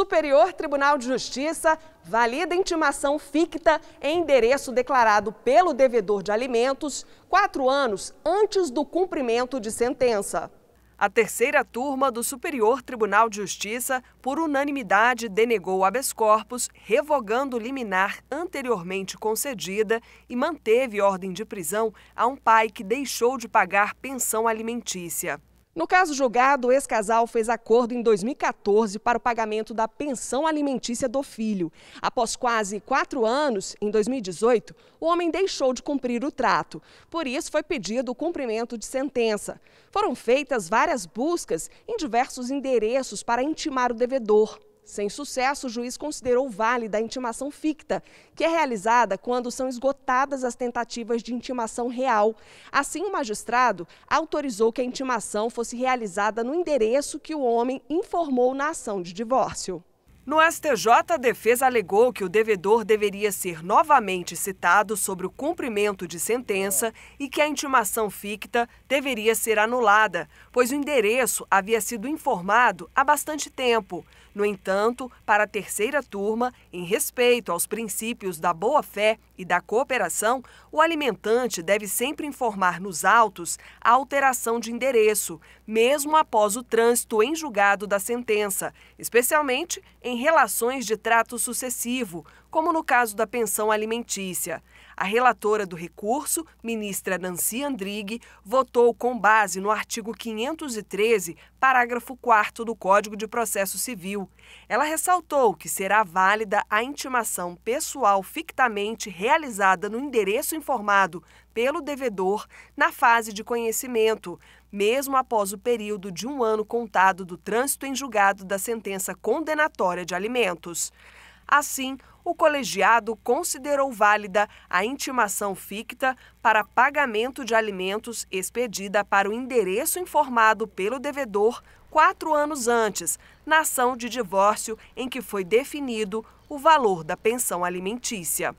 Superior Tribunal de Justiça valida intimação ficta em endereço declarado pelo devedor de alimentos quatro anos antes do cumprimento de sentença. A terceira turma do Superior Tribunal de Justiça, por unanimidade, denegou o habeas corpus, revogando liminar anteriormente concedida e manteve ordem de prisão a um pai que deixou de pagar pensão alimentícia. No caso julgado, o ex-casal fez acordo em 2014 para o pagamento da pensão alimentícia do filho. Após quase quatro anos, em 2018, o homem deixou de cumprir o trato. Por isso, foi pedido o cumprimento de sentença. Foram feitas várias buscas em diversos endereços para intimar o devedor. Sem sucesso, o juiz considerou válida a intimação ficta, que é realizada quando são esgotadas as tentativas de intimação real. Assim, o magistrado autorizou que a intimação fosse realizada no endereço que o homem informou na ação de divórcio. No STJ, a defesa alegou que o devedor deveria ser novamente citado sobre o cumprimento de sentença e que a intimação ficta deveria ser anulada, pois o endereço havia sido informado há bastante tempo. No entanto, para a terceira turma, em respeito aos princípios da boa-fé e da cooperação, o alimentante deve sempre informar nos autos a alteração de endereço, mesmo após o trânsito em julgado da sentença, especialmente em relações de trato sucessivo, como no caso da pensão alimentícia. A relatora do recurso, ministra Nancy Andrighi, votou com base no artigo 513, parágrafo 4 do Código de Processo Civil. Ela ressaltou que será válida a intimação pessoal fictamente realizada no endereço informado pelo devedor na fase de conhecimento, mesmo após o período de um ano contado do trânsito em julgado da sentença condenatória de alimentos. Assim, o colegiado considerou válida a intimação ficta para pagamento de alimentos expedida para o endereço informado pelo devedor quatro anos antes, na ação de divórcio em que foi definido o valor da pensão alimentícia.